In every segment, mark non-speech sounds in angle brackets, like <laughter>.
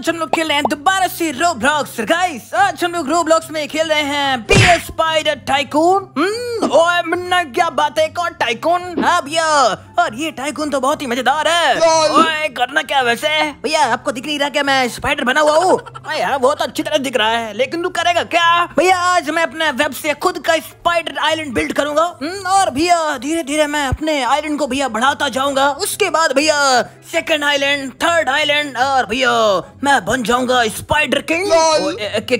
आज हम लोग खेल रहे हैं दोबारा से रोब्लॉक्स गाइस आज हम लोग रोब्लॉक्स में खेल रहे हैं बी एस स्पाइडर टाइकून ओए मुन्ना क्या बात है कौन टाइकून हाँ भैया और ये टाइकून तो बहुत ही मजेदार है ओए करना क्या वैसे भैया आपको दिख नहीं रहा क्या मैं स्पाइडर बना हुआ हूँ हाँ वो तो अच्छी तरह दिख रहा है लेकिन तू करेगा क्या भैया आज मैं अपने वेब से खुद का स्पाइडर आइलैंड बिल्ड करूंगा और भैया धीरे धीरे मैं अपने आइलैंड को भैया बढ़ाता जाऊंगा उसके बाद भैया सेकंड आइलैंड थर्ड आइलैंड और भैया मैं बन जाऊंगा स्पाइडर किंग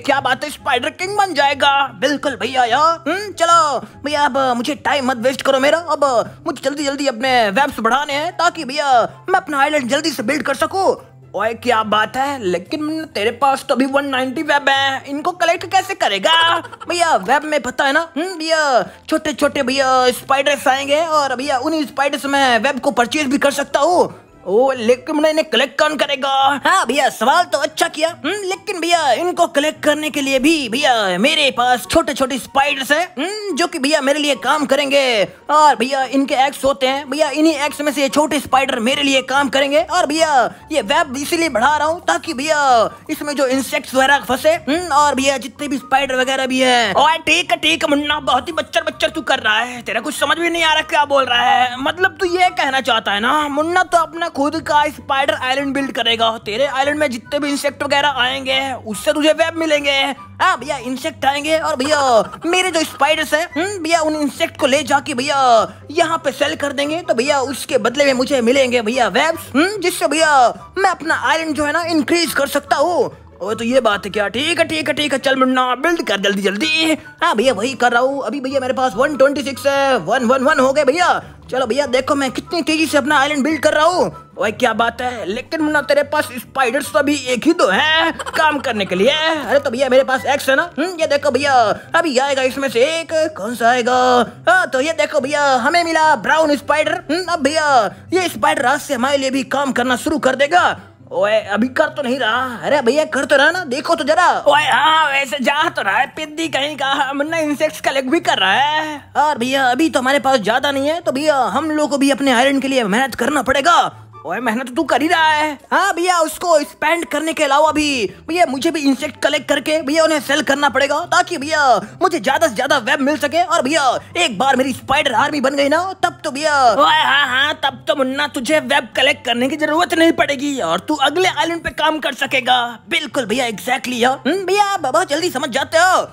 क्या बात है स्पाइडर किंग बन जाएगा बिल्कुल भैया यार हम्म, चलो भैया भैया अब मुझे टाइम मत वेस्ट करो मेरा अब मुझे जल्दी जल्दी अपने वेब्स बढ़ाने हैं ताकि भैया मैं अपना आइलैंड जल्दी से बिल्ड कर सकूँ ओए क्या बात है लेकिन तेरे पास तो अभी 190 वेब है इनको कलेक्ट कैसे करेगा भैया वेब में पता है ना हम्म, भैया छोटे छोटे भैया स्पाइडर्स आएंगे और भैया उन्हीं स्पाइडर्स में वेब को परचेज भी कर सकता हूँ ओ लेकिन इन्हें कलेक्ट कौन करेगा हाँ भैया सवाल तो अच्छा किया हुँ? हम्म, लेकिन भैया इनको कलेक्ट करने के लिए भी भैया मेरे पास छोटे छोटे स्पाइडर्स है हुँ? जो कि भैया मेरे लिए काम करेंगे और भैया इनके एक्स होते हैं भैया इन्हीं एक्स में से छोटे स्पाइडर मेरे लिए काम करेंगे और भैया ये वेब इसीलिए बढ़ा रहा हूँ ताकि भैया इसमें जो इंसेक्ट वगैरह फंसे हम्म, और भैया जितने भी स्पाइडर वगैरह भी है और ठीक है ठीक मुन्ना बहुत ही बच्चर बच्चर तू कर रहा है तेरा कुछ समझ भी नहीं आ रहा क्या बोल रहा है मतलब तू ये कहना चाहता है ना मुन्ना तो अपना खुद का स्पाइडर आइलैंड बिल्ड करेगा तेरे आइलैंड में जितने भी इंसेक्ट वगैरह आएंगे उससे तुझे वेब मिलेंगे हाँ भैया इंसेक्ट आएंगे और भैया मेरे जो स्पाइडर्स हैं हम्म, भैया उन इंसेक्ट को ले जाके भैया यहाँ पे सेल कर देंगे तो भैया उसके बदले में मुझे मिलेंगे भैया वेब्स हम्म, जिससे भैया मैं अपना आयरन जो है ना इंक्रीज कर सकता हूँ ओए तो ये बात है क्या ठीक है ठीक है ठीक है चल मुन्ना बिल्ड कर जल्दी जल्दी हाँ भैया वही कर रहा हूँ अभी भैया मेरे पास 126 है 111 हो गए भैया चलो भैया देखो मैं कितनी तेजी से अपना आइलैंड बिल्ड कर रहा हूँ वही क्या बात है लेकिन मुन्ना तेरे पास स्पाइडर्स तो भी एक ही दो है काम करने के लिए अरे तो भैया मेरे पास एक्स है ना हम्म, ये देखो भैया अभी आएगा इसमें से एक कौन सा आएगा हाँ तो ये देखो भैया हमें मिला ब्राउन हम्म, स्पाइडर अब भैया ये स्पाइडर आज से हमारे लिए भी काम करना शुरू कर देगा ओए अभी कर तो नहीं रहा अरे भैया कर तो रहा ना देखो तो जरा ओए हाँ वैसे जा तो रहा है पिद्दी कहीं का ना इंसेक्ट्स कलेक्ट भी कर रहा है और भैया अभी तो हमारे पास ज्यादा नहीं है तो भैया हम लोग को भी अपने आयरन के लिए मेहनत करना पड़ेगा ओए मेहनत तो तू कर ही रहा है हाँ भैया उसको स्पेंड करने के अलावा भी भैया मुझे भी इंसेक्ट कलेक्ट करके भैया उन्हें सेल करना पड़ेगा ताकि भैया मुझे ज्यादा से ज्यादा वेब मिल सके और भैया एक बार मेरी स्पाइडर आर्मी बन गई ना तब तो भैया हाँ हाँ तब तो मुन्ना तुझे वेब कलेक्ट करने की जरूरत नहीं पड़ेगी और तू अगले आइलैंड पे काम कर सकेगा बिल्कुल भैया एग्जैक्टली हाँ। हम्म, भैया बहुत जल्दी समझ जाते हो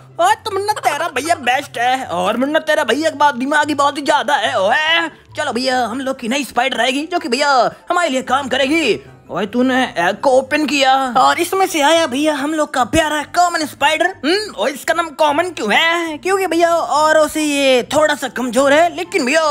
तो मुन्ना तो तेरा भैया बेस्ट है और मुन्ना तेरा भैया दिमागी बहुत ही ज्यादा है ओए चलो भैया हम लोग की नई स्पाइडर आएगी जो कि भैया हमारे लिए काम करेगी ओए तूने एग को ओपन किया और इसमें से आया भैया हम लोग का प्यारा कॉमन स्पाइडर और इसका नाम कॉमन क्यों है क्योंकि भैया और उसे ये थोड़ा सा कमजोर है लेकिन भैया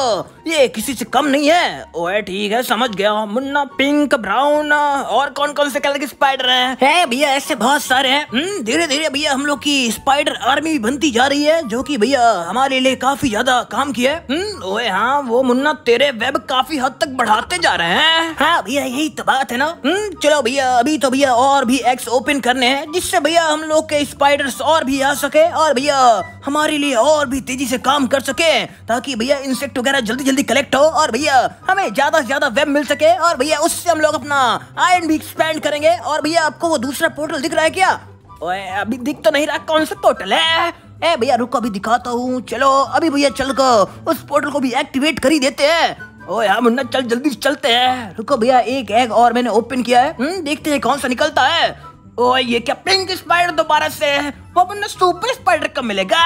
ये किसी से कम नहीं है ओए ठीक है समझ गया मुन्ना पिंक ब्राउन और कौन कौन से कलर के स्पाइडर हैं है, भैया ऐसे बहुत सारे हैं हम्म, धीरे धीरे भैया हम लोग की स्पाइडर आर्मी भी बनती जा रही है जो कि भैया हमारे लिए काफी ज्यादा काम किया है हम्म, ओए हाँ वो मुन्ना तेरे वेब काफी हद तक बढ़ाते जा रहे हैं हाँ भैया यही तो बात है ना हम्म, चलो भैया अभी तो भैया और भी एक्स ओपन करने हैं जिससे भैया हम लोग के स्पाइडर और भी आ सके और भैया हमारे लिए और भी तेजी से काम कर सके ताकि भैया इंसेक्ट वगैरह जल्दी जल्दी जल्दी कलेक्ट हो और भैया हमें ज्यादा से ज्यादा वेब मिल सके और भैया उससे हम लोग अपना आयरन भी एक्सपेंड करेंगे और भैया आपको वो दूसरा पोर्टल दिख रहा है क्या ओए अभी दिख तो नहीं रहा कौन सा पोर्टल है ए भैया रुको अभी दिखाता हूँ चलो अभी भैया चल कर उस पोर्टल को भी एक्टिवेट कर ही देते हैं ओए हाँ मुन्ना चल जल्दी चलते हैं रुको भैया एक एग और मैंने ओपन किया है हम्म देखते हैं कौन सा निकलता है ओए ये क्या पिंक स्पाइडर दोबारा से वो मुन्ना सुपर स्पाइडर कब मिलेगा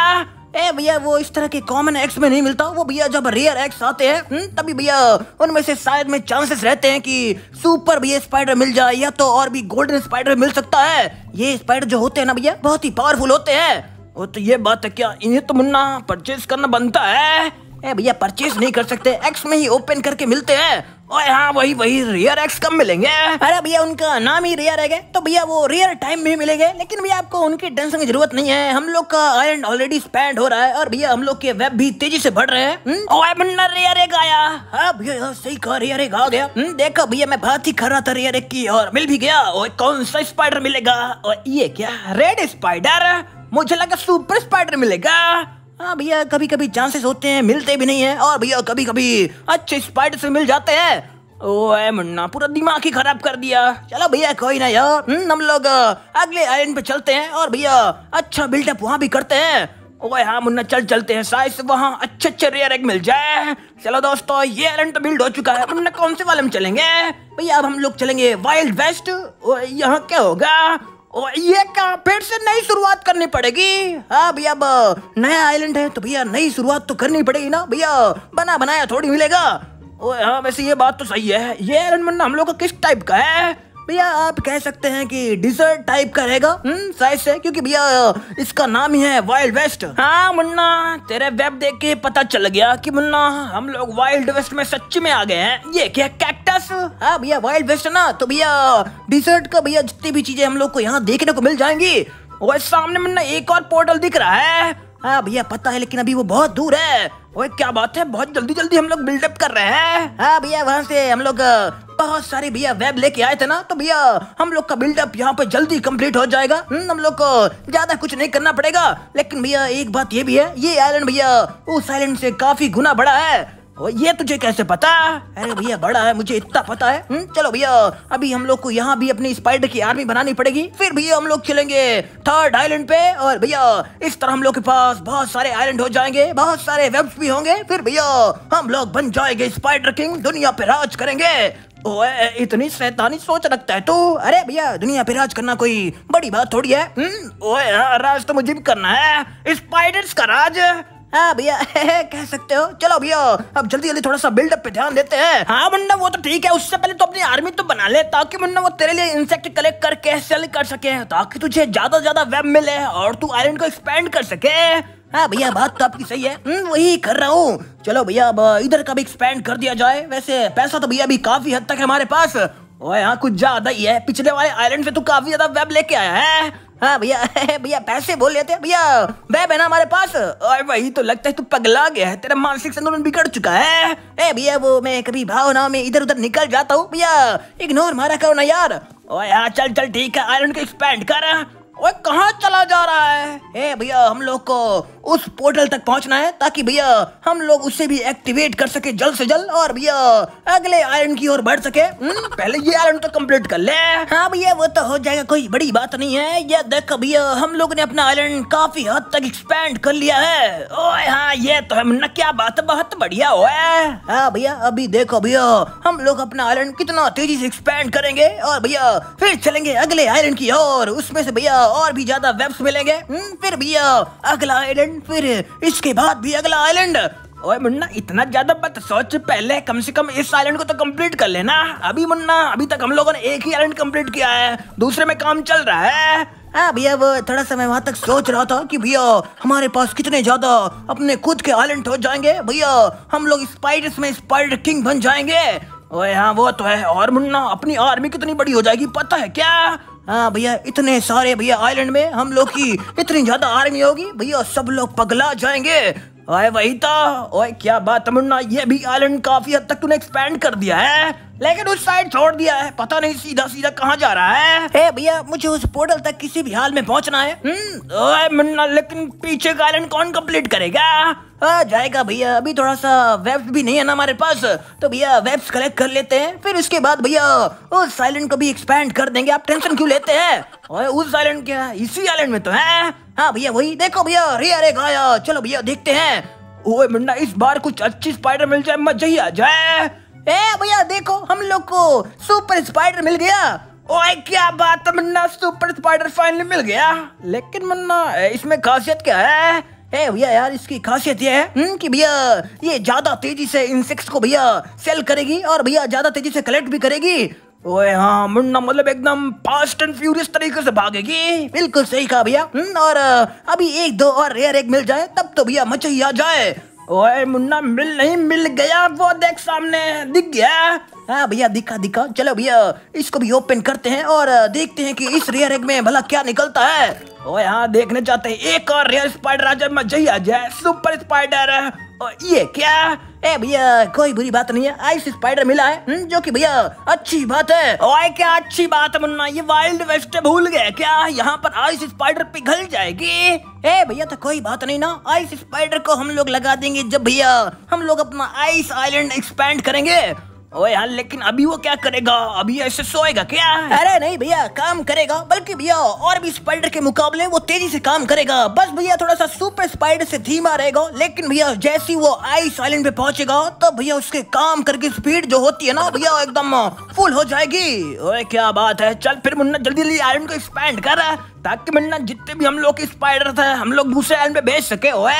ए भैया वो इस तरह के कॉमन एक्स में नहीं मिलता वो भैया जब रेयर एक्स आते हैं हम्म, तभी भैया उनमें से शायद में चांसेस रहते हैं कि सुपर भैया स्पाइडर मिल जाए या तो और भी गोल्डन स्पाइडर मिल सकता है ये स्पाइडर जो होते हैं ना भैया बहुत ही पावरफुल होते हैं वो तो ये बात है क्या इन्हें तो मुन्ना परचेज करना बनता है भैया परचेज नहीं कर सकते एक्स में ही ओपन करके मिलते हैं ओए हाँ वही वही रियर एक्स कम मिलेंगे अरे भैया उनका नाम ही रियर है तो भैया वो रियर टाइम में मिलेंगे लेकिन भैया आपको उनकी टेंशन की जरूरत नहीं है हम लोग का आयरन ऑलरेडी स्पेंड हो रहा है और भैया हम लोग के वेब भी तेजी से बढ़ रहे हैं रियर हम्म? एक आया हाँ भैया हाँ, सही कहा रियर एक आ गया हम्म, देखो भैया मैं बात ही कर रहा था रियर एक की और मिल भी गया और कौन सा स्पाइडर मिलेगा और ये क्या रेड स्पाइडर मुझे लगा सुपर स्पाइडर मिलेगा हाँ भैया कभी कभी चांसेस होते हैं मिलते भी नहीं है और भैया कभी कभी अच्छे स्पाइडर से मिल जाते हैं ओ ए मुन्ना पूरा दिमाग ही खराब कर दिया चलो भैया कोई ना यार हम्म, हम लोग अगले आइलैंड पे चलते हैं और भैया अच्छा बिल्टअप वहाँ भी करते हैं ओए हाँ मुन्ना चल चलते हैं साइज वहाँ अच्छे अच्छे रेयर एग मिल जाए चलो दोस्तों ये आइलैंड तो बिल्ड हो चुका है मुन्ना कौन से वाले में चलेंगे भैया अब हम लोग चलेंगे वाइल्ड वेस्ट यहाँ क्या होगा ओ ये का फिर से नई शुरुआत करनी पड़ेगी हाँ भैया नया आइलैंड है तो भैया नई शुरुआत तो करनी पड़ेगी ना भैया बना बनाया थोड़ी मिलेगा ओ हाँ वैसे ये बात तो सही है ये आइलैंड बनना हम लोग का किस टाइप का है भैया आप कह सकते हैं कि डिजर्ट टाइप का रहेगा साइज हम्म। हम्म, से क्योंकि भैया इसका नाम ही है वाइल्ड वेस्ट हाँ मुन्ना तेरे वेब देख के पता चल गया कि मुन्ना हम लोग वाइल्ड वेस्ट में सच में आ गए हैं ये क्या कैक्टस हाँ भैया वाइल्ड वेस्ट ना तो भैया डिजर्ट का भैया जितनी भी चीजें हम लोग को यहाँ देखने को मिल जाएंगी और सामने मुन्ना एक और पोर्टल दिख रहा है हाँ भैया पता है लेकिन अभी वो बहुत दूर है ओए क्या बात है बहुत जल्दी जल्दी हम लोग बिल्डअप कर रहे हैं हाँ भैया वहाँ से हम लोग बहुत सारे भैया वेब लेके आए थे ना तो भैया हम लोग का बिल्डअप यहाँ पे जल्दी कंप्लीट हो जाएगा हम्म, हम लोग को ज्यादा कुछ नहीं करना पड़ेगा लेकिन भैया एक बात ये भी है ये आयलैंड भैया उस आयलैंड से काफी गुना बड़ा है ये तुझे कैसे पता अरे भैया बड़ा है मुझे इतना पता है हुँ? हम्म, चलो भैया अभी हम लोग को यहाँ भी अपनी स्पाइडर की आर्मी बनानी पड़ेगी फिर भैया हम लोग चलेंगे थर्ड आइलैंड पे और भैया इस तरह हम लोग के पास बहुत सारे आइलैंड हो जाएंगे बहुत सारे वेब्स भी होंगे फिर भैया हम लोग बन जाएंगे स्पाइडर किंग दुनिया पे राज करेंगे ओए इतनी शैतानी सोच रखता है तू अरे भैया दुनिया पे राज करना कोई बड़ी बात थोड़ी है हम्म? ओए हाँ, राज तो मुझे भी करना है स्पाइडर्स का राज हाँ भैया <laughs> कह सकते हो चलो भैया अब जल्दी जल्दी थोड़ा सा बिल्डअप पे ध्यान देते हैं हाँ मुन्ना वो तो ठीक है उससे पहले तो अपनी आर्मी तो बना ले ताकि मुन्ना वो तेरे लिए इंसेक्ट कलेक्ट करके सेल कर सके ताकि तुझे ज्यादा ज्यादा वेब मिले और तू आयरन को एक्सपेंड कर सके हाँ भैया बात तो आपकी सही है हम्म, वही कर रहा हूँ चलो भैया अब इधर का भी एक्सपेंड कर दिया जाए वैसे पैसा तो भैया अभी काफी हद तक है हमारे पास और यहाँ कुछ ज्यादा ही है पिछले वाले आइलैंड से तो काफी ज्यादा वेब लेके आया है हाँ भैया <laughs> भैया पैसे बोल लेते हैं भैया वेब है ना हमारे पास और वही तो लगता है तू पगला गया है तेरा मानसिक संतुलन बिगड़ चुका है ए भैया वो मैं कभी भावना में इधर उधर निकल जाता हूँ भैया इग्नोर मारा करो ना यार और यार हाँ, चल चल ठीक है आयरन को एक्सपेंड कर ओए कहाँ चला जा रहा है ए भैया हम लोग को उस पोर्टल तक पहुँचना है ताकि भैया हम लोग उससे भी एक्टिवेट कर सके जल्द से जल्द और भैया अगले आयरन की ओर बढ़ सके हम्म, पहले ये आयरन तो कंप्लीट कर ले हाँ भैया वो तो हो जाएगा कोई बड़ी बात नहीं है ये देख भैया हम लोग ने अपना आयरन काफी हद तक एक्सपेंड कर लिया है ओए हाँ ये तो हम न क्या बात बहुत बढ़िया हो हाँ भैया अभी देखो भैया हम लोग अपना आयरन कितना तेजी से एक्सपेंड करेंगे और भैया फिर चलेंगे अगले आयरन की ओर उसमें से भैया और भी ज्यादा वेब्स मिलेंगे हम्म, फिर भी अगला आइलैंड फिर इसके बाद भी अगला आइलैंड ओए मुन्ना इतना ज्यादा मत सोच पहले कम से कम इस आइलैंड को तो कंप्लीट कर लेना अभी मुन्ना अभी तक हम लोगों ने एक ही आइलैंड कंप्लीट किया है दूसरे में काम चल रहा है हाँ भैया वो थोड़ा सा मैं वहाँ तक सोच रहा था कि भैया हमारे पास कितने ज़्यादा अपने खुद के आइलैंड हो जाएंगे भैया हम लोग स्पाइडर्स में स्पाइडर किंग बन जाएंगे ओए हाँ वो तो है और मुन्ना अपनी आर्मी कितनी बड़ी हो जाएगी पता है क्या हाँ भैया इतने सारे भैया आइलैंड में हम लोग की इतनी ज्यादा आर्मी होगी भैया सब लोग पगला जाएंगे ओए वही तो ओए क्या बात है मुन्ना ये भी आइलैंड काफी हद तक तूने एक्सपेंड कर दिया है लेकिन उस साइड छोड़ दिया है पता नहीं सीधा सीधा कहाँ जा रहा है ए भैया मुझे उस पोर्टल तक किसी भी हाल में पहुँचना है हम्म, ओए मुन्ना लेकिन पीछे का आइलैंड कौन कंप्लीट करेगा आ जाएगा भैया अभी थोड़ा सा वेब्स भी नहीं है ना हमारे पास तो भैया वेब्स कलेक्ट कर लेते हैं फिर उसके बाद भैया उस आइलैंड को भी एक्सपेंड कर देंगे आप टेंशन क्यों लेते हैं उस आइलैंड क्या इसी आइलैंड में तो है हाँ भैया वही देखो भैया अरे अरे गाया चलो भैया देखते हैं ओए मुन्ना इस बार कुछ अच्छी स्पाइडर मिल जाए मजा ही आ जाए ए भैया देखो हम लोग को सुपर स्पाइडर मिल गया ओए क्या बात है मुन्ना सुपर स्पाइडर फाइनली मिल गया लेकिन मुन्ना इसमें खासियत क्या है ए भैया यार इसकी खासियत ये है हम्म, कि भैया ये ज्यादा तेजी से इंसेक्ट्स को भैया सेल करेगी और भैया ज्यादा तेजी से कलेक्ट भी करेगी ओए हाँ मुन्ना मतलब एकदम फास्ट एंड फ्यूरियस तरीके से भागेगी बिल्कुल सही कहा भैया हम्म, और अभी एक दो और रेयर एक मिल जाए तब तो भैया मच ही आ जाए ओए मुन्ना मिल नहीं मिल गया वो देख सामने दिख गया हाँ भैया दिखा दिखा चलो भैया इसको भी ओपन करते हैं और देखते हैं कि इस रेयर एग में भला क्या निकलता है ओए हाँ देखने चाहते हैं एक और रेयर स्पाइडर आ जाए मजा ही आ जाए सुपर स्पाइडर और ये क्या ए भैया कोई बुरी बात नहीं है आइस स्पाइडर मिला है हम्म, जो कि भैया अच्छी बात है ओए क्या अच्छी बात है मुन्ना ये वाइल्ड वेस्ट भूल गए क्या यहाँ पर आइस स्पाइडर पिघल जाएगी ए भैया तो कोई बात नहीं ना आइस स्पाइडर को हम लोग लगा देंगे जब भैया हम लोग अपना आइस आइलैंड एक्सपैंड करेंगे ओए यार लेकिन अभी वो क्या करेगा अभी ऐसे सोएगा क्या अरे नहीं भैया काम करेगा बल्कि भैया और भी स्पाइडर के मुकाबले वो तेजी से काम करेगा बस भैया थोड़ा सा सुपर स्पाइडर से धीमा रहेगा लेकिन भैया जैसी वो आइस आइलैंड पे पहुंचेगा तो भैया उसके काम करके स्पीड जो होती है ना भैया एकदम फुल हो जाएगी ओए क्या बात है चल फिर मुन्ना जल्दी जल्दी आयरन को एक्सपैंड कर ताकि मुन्ना जितने भी हम लोग के स्पाइडर थे हम लोग दूसरे आयरन पे भेज सके ओए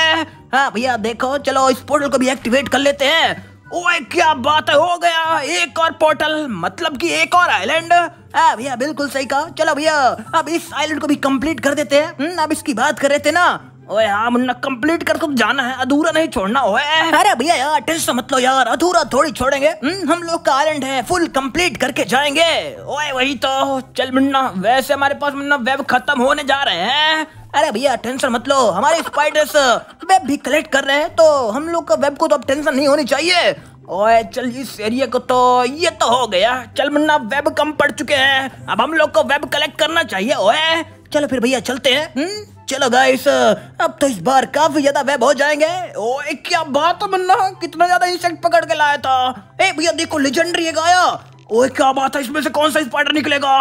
हाँ भैया देखो चलो इस पोर्टल को भी एक्टिवेट कर लेते हैं ओए क्या बात है हो गया एक और पोर्टल मतलब कि एक और आइलैंड भैया बिल्कुल सही कहा चलो भैया अब इस आइलैंड को भी कंप्लीट कर देते हैं हम्म, अब इसकी बात कर रहे थे ना ओए हाँ मुन्ना कंप्लीट कर तुम तो जाना है अधूरा नहीं छोड़ना हो अरे भैया यार टेंशन मत लो यार अधूरा थोड़ी छोड़ेंगे हम्म, हम लोग का आइलैंड है फुल कंप्लीट करके जाएंगे ओए वही तो चल मुन्ना वैसे हमारे पास मुन्ना वेब खत्म होने जा रहे हैं अरे भैया टेंशन मत लो हमारे स्पाइडर्स वेब भी कलेक्ट कर रहे हैं तो हम लोग का वेब को तो अब टेंशन नहीं होनी चाहिए ओए चल इस एरिया को तो ये तो हो गया चल मुन्ना वेब कम पड़ चुके हैं अब हम लोग को वेब कलेक्ट करना चाहिए ओए चलो फिर भैया चलते हैं हुँ? हम्म, चलो गाइस अब तो इस बार काफी ज्यादा वेब हो जाएंगे ओए क्या बात है मुन्ना कितना ज्यादा इंसेक्ट पकड़ के लाया था ए भैया देखो लेजेंडरी एक आया ओए क्या बात है इसमें से कौन सा स्पाइडर निकलेगा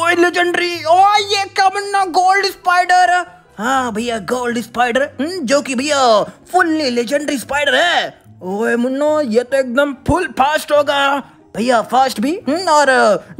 ओए लेजेंडरी ओए ये क्या बनना गोल्ड स्पाइडर हाँ भैया गोल्ड हम्म, स्पाइडर जो कि भैया फुल्ली लेजेंडरी स्पाइडर है ओए मुन्नो ये तो एकदम फुल फास्ट होगा भैया फास्ट भी हम्म, और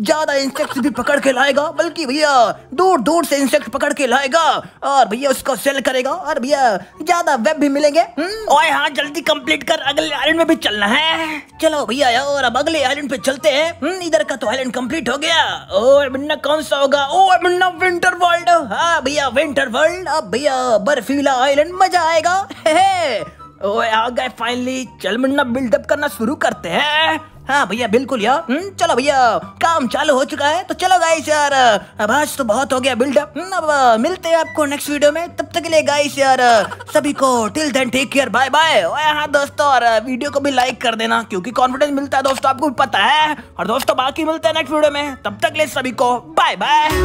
ज्यादा इंसेक्ट भी पकड़ के लाएगा बल्कि भैया दूर दूर से इंसेक्ट पकड़ के लाएगा और भैया उसको सेल करेगा और भैया ज्यादा वेब भी मिलेंगे हम्म। ओए हाँ जल्दी कंप्लीट कर अगले आयलैंड में भी चलना है चलो भैया और अब अगले आयलैंड पे चलते हैं हम्म, इधर का तो आयलैंड कंप्लीट हो गया और मुन्ना कौन सा होगा और मुन्ना विंटर वर्ल्ड हाँ भैया विंटर वर्ल्ड अब भैया बर्फीला आयलैंड मजा आएगा <laughs> ओए आ गए फाइनली चल मुन्ना बिल्डअप करना शुरू करते हैं हाँ भैया बिल्कुल यार हम्म, चलो भैया काम चालू हो चुका है तो चलो गाइस यार अब आज तो बहुत हो गया बिल्डअप हम्म, अब मिलते हैं आपको नेक्स्ट वीडियो में तब तक के लिए गाइस यार सभी को till then take care bye bye हाँ दोस्तों और वीडियो को भी लाइक कर देना क्योंकि कॉन्फिडेंस मिलता है दोस्तों आपको पता है और दोस्तों बाकी मिलते हैं नेक्स्ट वीडियो में तब तक ले सभी को बाय बाय